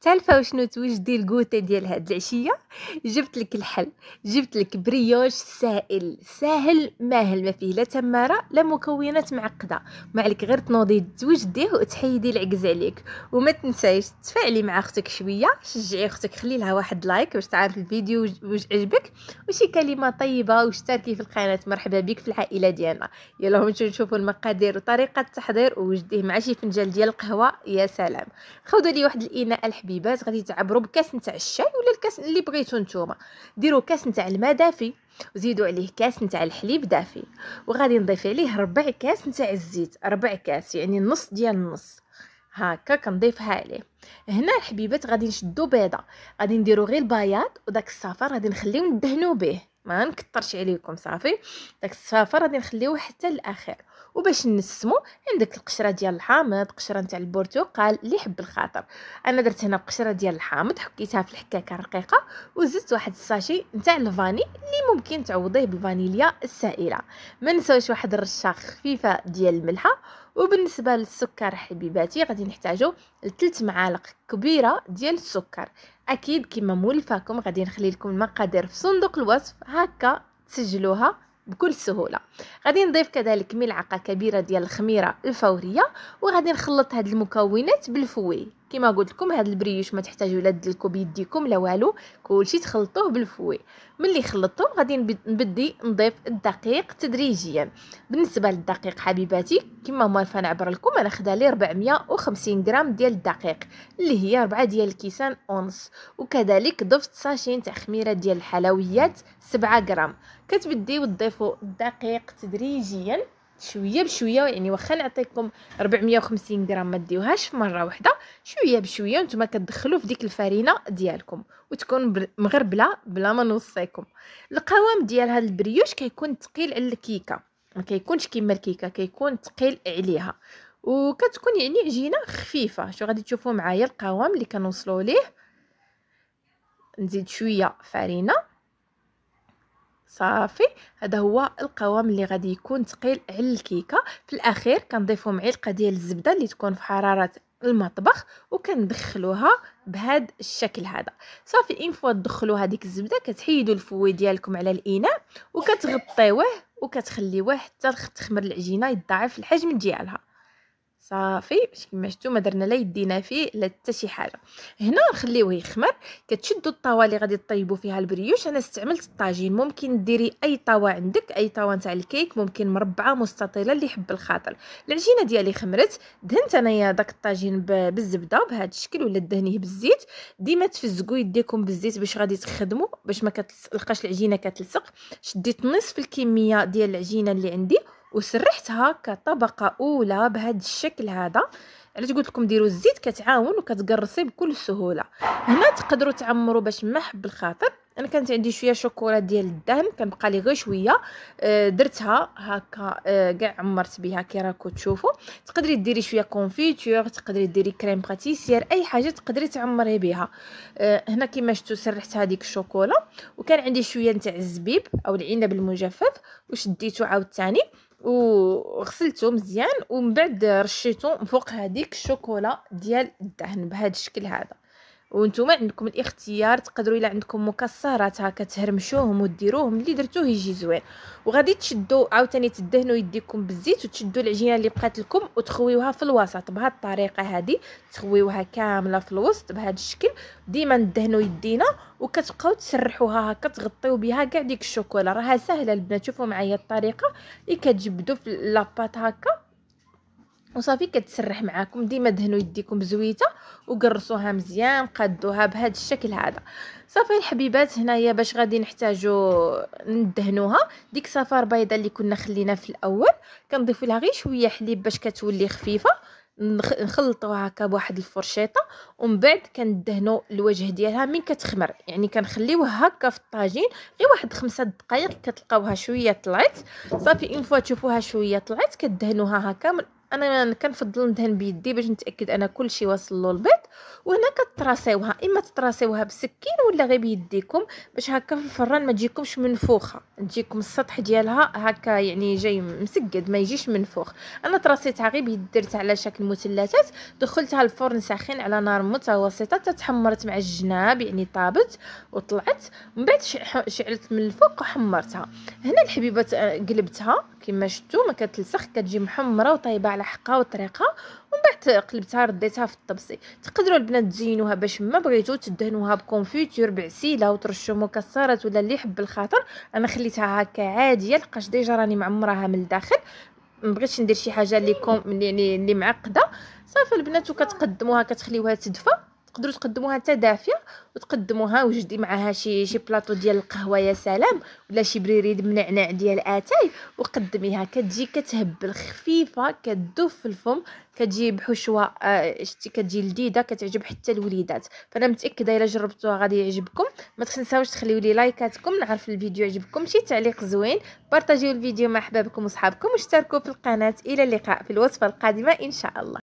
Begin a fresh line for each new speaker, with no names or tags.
تعرفوا شنو توجدي الكوتي ديال هاد العشية جبت لك الحل جبت لك بريوش سائل ساهل ماهل ما فيه لا تمارة لا مكونات معقدة ما عليك غير تنوضي توجديه وتحيدي العكز عليك وما تنسايش تفاعلي مع اختك شوية شجعي اختك خلي لها واحد لايك باش تعرف الفيديو واش عجبك وشي كلمة طيبة واشتركي في القناة مرحبا بك في العائلة ديالنا يلا نشوفوا المقادير وطريقة التحضير وجديه مع شي فنجان ديال القهوة يا سلام خذوا لي واحد الإناء الحب الحبيبات غادي تعبروا بكاس نتاع الشاي ولا الكاس اللي بغيتو نتوما ديروا كاس نتاع الماء دافي وزيدوا عليه كاس نتاع الحليب دافي وغادي نضيف عليه ربع كاس نتاع الزيت ربع كاس يعني نص ديال النص هكا كنضيفها عليه هنا الحبيبات غادي نشدو بيضه غادي نديرو غير البياض وداك الصفار غادي نخليو ندهنو به ما نكثرش عليكم صافي داك الصفار غادي نخليوه حتى الاخر وباش نسمو عندك القشره ديال الحامض قشره نتاع البرتقال اللي يحب الخاطر انا درت هنا قشره ديال الحامض حكيتها في الحكاكه الرقيقه وزدت واحد الساشي نتاع الفاني اللي ممكن تعوضيه بالفانيليا السائله ما نساوش واحد الرشه خفيفه ديال الملحه وبالنسبه للسكر حبيباتي غادي نحتاجو لثلث معالق كبيره ديال السكر اكيد كما مولفاكم غادي نخلي لكم المقادير في صندوق الوصف هكا تسجلوها بكل سهوله غادي نضيف كذلك ملعقه كبيره ديال الخميره الفوريه وغادي نخلط هاد المكونات بالفويل كما قلت لكم هذا البريوش ما تحتاجوا لا تدلكوا بيديكم لا والو كلشي تخلطوه بالفوي ملي خلطته غادي نبدي نضيف الدقيق تدريجيا بالنسبه للدقيق حبيباتي كما ما عبر لكم انا خدا لي 450 غرام ديال الدقيق اللي هي 4 ديال الكيسان اونص وكذلك ضفت ساشين تاع خميره ديال الحلويات 7 غرام كتبديو تضيفوا الدقيق تدريجيا شويه بشويه يعني واخا نعطيكم 450 غرام ما ديوهاش في مره واحده شويه بشويه نتوما كتدخلوا في ديك الفرينه ديالكم وتكون مغربله بلا ما نوصيكم القوام ديال هذا البريوش كيكون ثقيل على الكيكه ما كيكونش كيما الكيكه كيكون ثقيل عليها وكتكون يعني عجينه خفيفه شو غادي تشوفوا معايا القوام اللي كنوصلوا ليه نزيد شويه فرينه صافي هذا هو القوام اللي غادي يكون ثقيل على الكيكه في الاخير كنضيفوا معلقه ديال الزبده اللي تكون في حراره المطبخ وكندخلوها بهذا الشكل هذا صافي ان فوا تدخلوا هذيك الزبده كتحيدوا الفوي ديالكم على الاناء وكتغطيوه وكتخليوه حتى تخمر العجينه يضاعف الحجم ديالها صافي باش كما شفتوا ما درنا لا يدينا فيه لا حتى شي حاجه هنا نخليوه يخمر كتشدوا الطاوه اللي غادي طيبوا فيها البريوش انا استعملت الطاجين ممكن ديري اي طاوه عندك اي طاوه نتاع الكيك ممكن مربعه مستطيله اللي يحب الخاطر العجينه ديالي خمرت دهنت انايا داك الطاجين بالزبده بهذا الشكل ولا دهنيه بالزيت ديما تفزقوا يديكم بالزيت باش غادي تخدموا باش ما كتلقاش العجينه كتلصق شديت نصف الكميه ديال العجينه اللي عندي وسرحتها كطبقه اولى بهذا الشكل هذا علاش قلت لكم ديروا الزيت كتعاون وكتقرصي بكل سهوله هنا تقدروا تعمروا باش ما حب الخاطر انا كانت عندي شويه شوكولا ديال الدهن كنبقى لي غير شويه آه، درتها هكا آه، كاع عمرت بها كي راكو تشوفوا تقدري ديري شويه كونفيتور تقدري ديري كريم باتيسير اي حاجه تقدري تعمري بها آه، هنا كيما شفتوا سرحت هذيك الشوكولا وكان عندي شويه نتاع الزبيب او العنب المجفف وشديته عاوتاني وغسلته مزيان ومن بعد رشيته فوق هذيك الشوكولا ديال الدهن بهذا الشكل هذا وانتم عندكم الاختيار تقدروا الا عندكم مكسرات هكا تهرمشوهم وديروهم اللي درتوه يجي زوين وغادي تشدوا عاوتاني تدهنوا يديكم بالزيت وتشدوا العجينه اللي بقات لكم وتخويوها في الوسط بهذه الطريقه هذه تخويوها كامله في الوسط بهذا الشكل ديما ندهنوا يدينا وكتبقاو تسرحوها هكا تغطيو بها كاع ديك الشوكولا راها سهله البنات شوفوا معايا الطريقه اللي كتجبدوا في لاباط هكا وصافي كتسرح معاكم ديما دهنوا يديكم بزويته وقرصوها مزيان قادوها بهذا الشكل هذا صافي الحبيبات هنايا باش غادي نحتاجو ندهنوها ديك صفار بيضاء اللي كنا خلينا في الاول كنضيف لها غير شويه حليب باش كتولي خفيفه نخلطوها هكا بواحد الفرشيطه ومن بعد كندهنوا الوجه ديالها من كتخمر يعني كنخليوها هكا في الطاجين غير واحد خمسة دقائق كتلقاوها شويه طلعت صافي اون فوا تشوفوها شويه طلعت كدهنوها هكا من انا كنفضل ندهن بيدي باش نتاكد انا كلشي واصل للبيض وهنا كتراسيوها اما تطراسيوها بسكين ولا غير بيديكم باش هكا في الفران ما تجيكمش منفوخه تجيكم السطح ديالها هكا يعني جاي مسقد ما يجيش منفوخ انا طراسيتها غير بيدي درتها على شكل مثلثات دخلتها الفرن ساخن على نار متوسطه تتحمرت مع الجناب يعني طابت وطلعت من بعد شعلت من الفوق وحمرتها هنا الحبيبات آه، قلبتها كما شفتوا ما كتلصق كتجي محمره وطايبه على حقها وطريقها ومن بعد قلبتها رديتها في الطبسي تقدروا البنات تزينوها باش ما بغيتو تدهنوها بكونفيتور بعسيله وترشوا مكسرات ولا اللي يحب الخاطر انا خليتها هكا عاديه لقاش ديجا راني معمرها من الداخل ما بغيتش ندير شي حاجه اللي كوم يعني اللي معقده صافي البنات وكتقدموها كتخليوها تدفى تقدروا تقدموها حتى دافيه وتقدموها وجدي معها شي شي بلاطو ديال القهوه يا سلام ولا شي بريريد من نعناع ديال اتاي وقدميها كتجي كتهبل خفيفه كتذوب في الفم كتجي بحشوه آه، شتي كتجي لذيذه كتعجب حتى الوليدات فانا متاكده الا جربتوها غادي يعجبكم ما تنساوش تخليو لي لايكاتكم نعرف الفيديو عجبكم شي تعليق زوين بارطاجيو الفيديو مع احبابكم وصحابكم واشتركوا في القناه الى اللقاء في الوصفه القادمه ان شاء الله